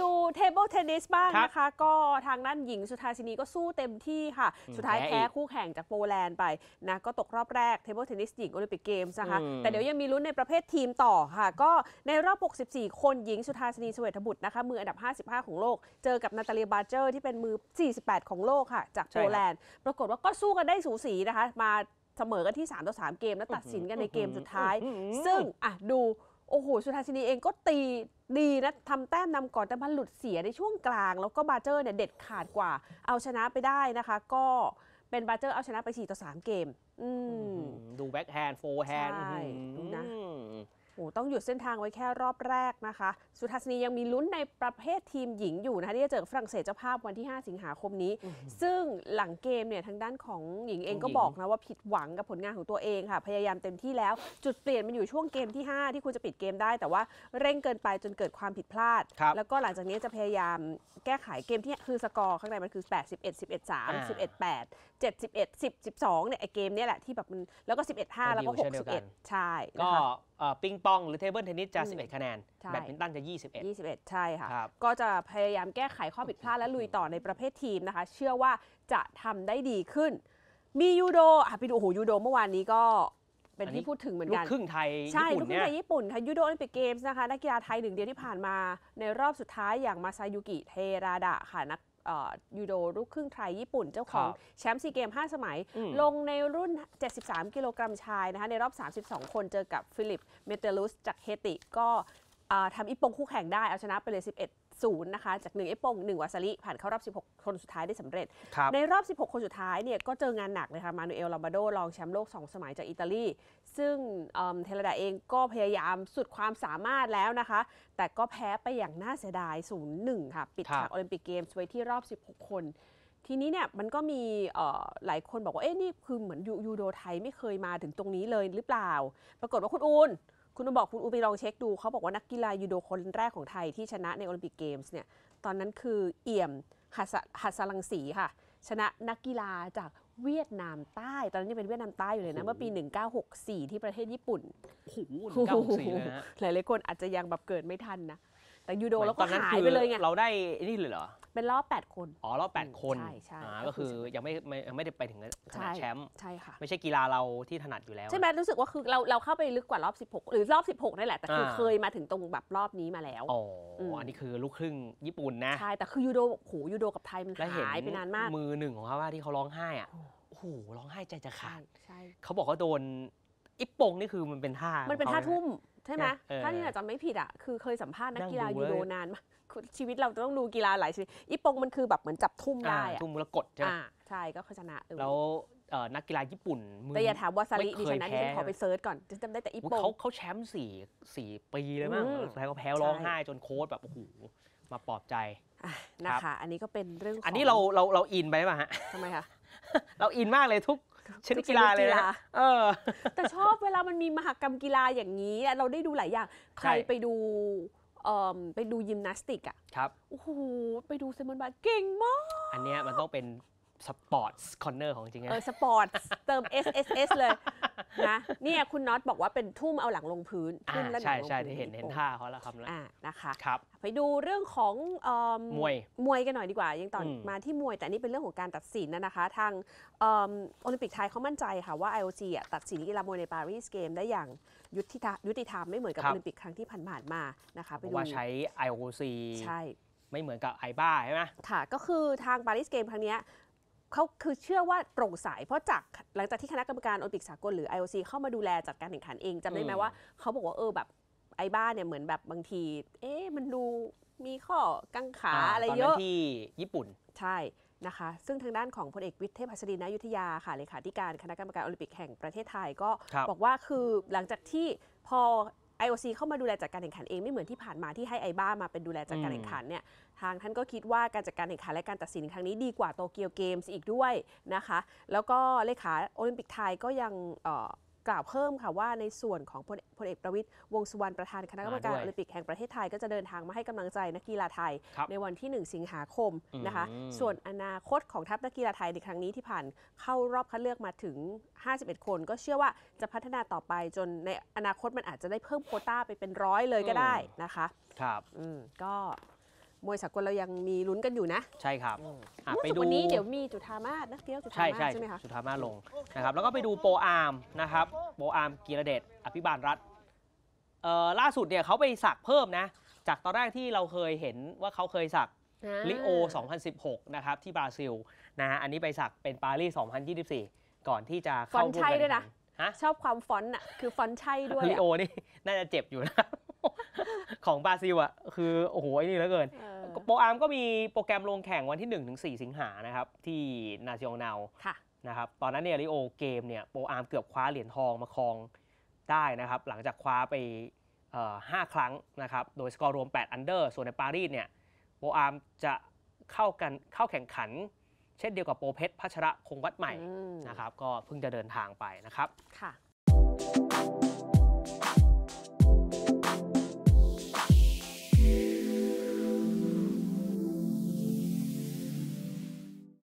ดูเทเบิลเทนนิสบ้างนะคะก็ทางด้านหญิงสุธาชินีก็สู้เต็มที่ค่ะ สุดท้ายแพ้คู่แข่งจากโปแลนด์ไปนะก็ตกรอบแรกเทเบิลเทนนิสหญิงโอลิมปิกเกมส์นะคะแต่เดี๋ยวยังมีลุ้นในประเภททีมต่อค่ะ ก็ในรอบ 64 คนหญิงสุธาชินีสเวตบุตรนะคะมืออันดับ 55 ของโลก เจอกับนาตาเลียบาเจอร์ ที่เป็นมือ 48 ของโลกค่ะจากโปแลนด์ ปรากฏว่าก็สู้กันได้สูสีนะคะมาเสมอกันที่3ต่อ3เกมและตัดสินกันในเกมสุดท้าย ซึ่งอ่ะดูโอ้โห สุธาชินีเองก็ตีดีนะ ทำแต้มนำก่อนแต่มันหลุดเสียในช่วงกลาง แล้วก็บาเจอร์เนี่ยเด็ดขาดกว่า เอาชนะไปได้นะคะ ก็เป็นบาเจอร์เอาชนะไป 4 ต่อ 3 เกม อืมดูแบ็คแฮนด์โฟร์แฮนด์ใช่ดูนะโอ้ต้องหยุดเส้นทางไว้แค่รอบแรกนะคะ สุทัศนียังมีลุ้นในประเภททีมหญิงอยู่นะคะ ที่จะเจอฝรั่งเศสเจ้าภาพวันที่ 5 สิงหาคมนี้ ซึ่งหลังเกมเนี่ยทางด้านของหญิงเองก็บอกนะว่าผิดหวังกับผลงานของตัวเองค่ะ พยายามเต็มที่แล้ว จุดเปลี่ยนมันอยู่ช่วงเกมที่ 5 ที่คุณจะปิดเกมได้ แต่ว่าเร่งเกินไปจนเกิดความผิดพลาด แล้วก็หลังจากนี้จะพยายามแก้ไขเกมที่คือสกอร์ข้างในมันคือ 8 11 1 3 11 8 7 11 10 12เนี่ยไอเกมเนี่ยแหละ ที่แบบมันแล้วก็ 11 5 แล้วก็ 6 1ดใช่ ก็ปิงปองหรือเทเบิลเทนนิส จะบเอ11 คะแนน แบดมินตันจะ21 21 ใช่ค่ะ ก็จะพยายามแก้ไขข้อผิดพลาดและลุยต่อในประเภททีมนะคะ เชื่อว่าจะทำได้ดีขึ้น มียูโด อ่ะไปดูโอ้โห ยูโดเมื่อวานนี้ก็เป็นที่พูดถึงเหมือนลูกันครึ่งไทยใช่ลูกครึ่นงไทยญี่ปุ่นค่ะยูโดโอลิมปิกเกมส์นะคะนักกีฬาไทยหนึ่งเดียวที่ผ่านมาในรอบสุดท้ายอย่างมาซายุกิเทราดะค่ะนักยูโดลูกครึ่งไทยญี่ปุ่นเจ้าของแชมป์ซีเกม 5 สมัย ลงในรุ่น 73 กิโลกรัมชายนะคะในรอบ 32 คนเจอกับฟิลิปเมเตลุส จากเฮติก็ทำอิปงคู่แข่งได้ เอาชนะไปเลย 11 0นะคะจาก1เอปง1 วาสลิผ่านเข้ารอบ 16 คนสุดท้ายได้สำเร็จ ในรอบ 16 คนสุดท้ายเนี่ยก็เจองานหนักเลยค่ะมานูเอล ลาบาโดรองแชมป์โลก 2 สมัยจากอิตาลี ซึ่งเทเลดาเองก็พยายามสุดความสามารถแล้วนะคะแต่ก็แพ้ไปอย่างน่าเสียดาย 0-1ค่ะปิดฉากโอลิมปิกเกมส์ไว้ที่รอบ 16 คน ทีนี้เนี่ยมันก็มีหลายคนบอกว่าเอ๊ะนี่คือเหมือนยูโดไทยไม่เคยมาถึงตรงนี้เลยหรือเปล่า ปรากฏว่าคุณอูนคุณบอกคุณอูไปลองเช็คดูเขาบอกว่านักกีฬายูโดคนแรกของไทยที่ชนะในโอลิมปิกเกมส์เนี่ยตอนนั้นคือเอี่ยมหัสลังสีค่ะ ชนะนักกีฬาจากเวียดนามใต้ ตอนนั้นยังเป็นเวียดนามใต้อยู่เลยนะ เมื่อปี 1964 ที่ประเทศญี่ปุ่นโอ้โห1964หลายหลายคนอาจจะยังแบบเกิดไม่ทันนะ แต่ยูโดแล้วก็หายไปเลยไงเราได้นี่เลยเหรอเป็นรอบ 8 คน อ๋อ รอบ 8 คน ใช่ใช่ก็คือ ยังไม่ไม่ยังไม่ได้ไปถึง ขนาด แชมป์ ใช่ค่ะ ไม่ใช่ กีฬา เรา ที่ ถนัด อยู่แล้ว ใช่ไหมรู้สึกว่า คือ เรา เรา เข้าไป ลึก กว่า รอบ 16 หรือ รอบ 16นี่แหละ แต่ คือ เคย มา ถึง ตรง แบบ รอบนี้ มาแล้ว อ๋อออันนี้คือ ลูกครึ่ง ญี่ปุ่น นะ ใช่ แต่ คือ ยูโดโหยูโด กับ ไทยมัน้เห็นายไปนาน มาก มือ หนึ่ง ของเขาว่าที่ เขา ร้อง ไห้ อ่ะ โอ้โห ร้อง ไห้ใจจะขาดใช่เขา บอกว่า โดนอิปปงนี่คือมันเป็นท่ามันเป็นท่าทุ่มใช่ไหม ถ้าที่อาจำไม่ผิดอ่ะ คือเคยสัมภาษณ์นักกีฬายูโดนานมากชีวิตเราต้องดูกีฬาหลายชนิดอีปงมันคือแบบเหมือนจับทุ่มได้อะทุ่มลวกดใช่ไหมใช่ ก็เขาชนะเแล้วนักกีฬาญี่ปุ่นมือแต่อย่าถามวาซาลิ่ดิฉันนะ้นฉันขอไปเซิร์ชก่อน จะจำได้แต่อีปงเขาเขาแชมป์สี่สี่ปีเลยมั้งอืมแล้วก็แพ้ร้องไห้จนโค้ชแบบโอ้โหมาปลอบใจ่นะคะ อันนี้ก็เป็นเรื่องงอันนี้เราเราเราอินไปป่ะฮะทำไมคะ เราอินมากเลยทุกชนิดกีฬาเลยนะเออแต่ชอบเวลามันมีมหกรรมกีฬาอย่างนี้เราได้ดูหลายอย่าง ใครไปดูไปดูยิมนาสติกอ่ะ ครับ โอ้โห ไปดูเซมอนบาเก่งมาก อันเนี้ยมันต้องเป็นสปอร์ตคอนเนอร์ของจริงไงเออสปอร์ตเติม S S S เลยนะเนี่ยคุณน็อตบอกว่าเป็นทุ่มเอาหลังลงพื้นทุ่มแล้วหลังลงพื้นใช่ใช่เห็นเห็นท่าเขาแล้วครับอ่านะคะครับ ไปดูเรื่องของมวยมวยกันหน่อยดีกว่า ยังต่อมาที่มวยแต่นี่เป็นเรื่องของการตัดสินนะนะคะ ทางโอลิมปิกไทยเขามั่นใจค่ะว่า IOC อ่ะตัดสินกีฬามวยในปารีสเกม ได้อย่างยุติธรรมยุติธรรมไม่เหมือนกับโอลิมปิกครั้งที่ผ่านมานะคะไปดูว่าใช้ IOC ใช่ไม่เหมือนกับไอบ้าใช่ไหมค่ะก็คือทางปารีสเกมครั้งนี้เขาคือเชื่อว่าโปร่งใสเพราะจากหลังจากที่คณะกรรมการโอลิมปิกสากลหรือ IOC เข้ามาดูแลจัดการแข่งขันเองจำได้ไหมว่าเขาบอกว่าเออแบบไอ้บ้านเนี่ยเหมือนแบบบางทีเอ๊ะมันดูมีข้อกังขาอะไรเยอะตอนนนั้ที่ญี่ปุ่นใช่นะคะซึ่งทางด้านของพลเอกวิทย์เทพศรินยุทธยาค่ะเลขาธิการคณะกรรมการโอลิมปิกแห่งประเทศไทยก็บอกว่าคือหลังจากที่พอ IOC เข้ามาดูแลจัดการแข่งขันเอง ไม่เหมือนที่ผ่านมาที่ให้ไอบ้ามาเป็นดูแลจัดการแข่งขันเนี่ยทางท่านก็คิดว่าการจัดการแข่งขันและการตัดสินครั้งนี้ ดีกว่าโตเกียวเกมส์อีกด้วยนะคะ แล้วก็เลขาโอลิมปิกไทยก็ยังกล่าวเพิ่มค่ะว่าในส่วนของพลเอกประวิตยวงสุวรรณประธานคณะกรรมการโอลิมปิกแห่งประเทศไทย ก็จะเดินทางมาให้กำลังใจนักกีฬาไทยในวันที่ 1 สิงหาคมนะคะ ส่วนอนาคตของทัพนักกีฬาไทยในครั้งนี้ที่ผ่านเข้ารอบคัดเลือกมาถึง 51 คน ก็เชื่อว่าจะพัฒนาต่อไปจนในอนาคตมันอาจจะได้เพิ่มโคต้าไปเป็นร้อยเลยก็ได้นะคะครับก็มวยสากลเรายังมีลุ้นกันอยู่นะใช่ครับไปดูวันนี้เดี๋ยวมีจุธามาศนักเที่ยวจุธามาศใช่ไหมคะจุธามาลงนะครับแล้วก็ไปดูโปรอาร์มนะครับ โปรอาร์มกีรเดชอภิบาลรัฐ ล่าสุดเนี่ยเขาไปสักเพิ่มนะ จากตอนแรกที่เราเคยเห็นว่าเขาเคยสัก ลิโอ 2016 นะครับที่บราซิลนะฮะอันนี้ไปสักเป็นปารีส 2024 ก่อนที่จะเข้าฟอนชัยด้วยนะชอบความฟอนต์อ่ะคือฟอนต์ชัยด้วยลิโอนี่น่าจะเจ็บอยู่นะของบราซิลอ่ะ คือ โอ้โห ไอ้นี่เหลือเกิน โปรอาร์มก็มีโปรแกรมลงแข่งวันที่1งสสิงหานะครับ ที่นาซิโอนาลนะครับ ตอนนั้นเนี่ยริโอเกมเนี่ยโปรอาร์มเกือบคว้าเหรียญทองมาครองได้นะครับ หลังจากคว้าไปห้าครั้งนะครับ โดยสกอร์รวม8อันเดอร์ส่วนในปารีสเนี่ยโปรอาร์มจะเข้ากันเข้าแข่งขัน เช่นเดียวกับโปรเพชรพัชระคงวัดใหม่นะครับ ก็เพิ่งจะเดินทางไปนะครับค่ะ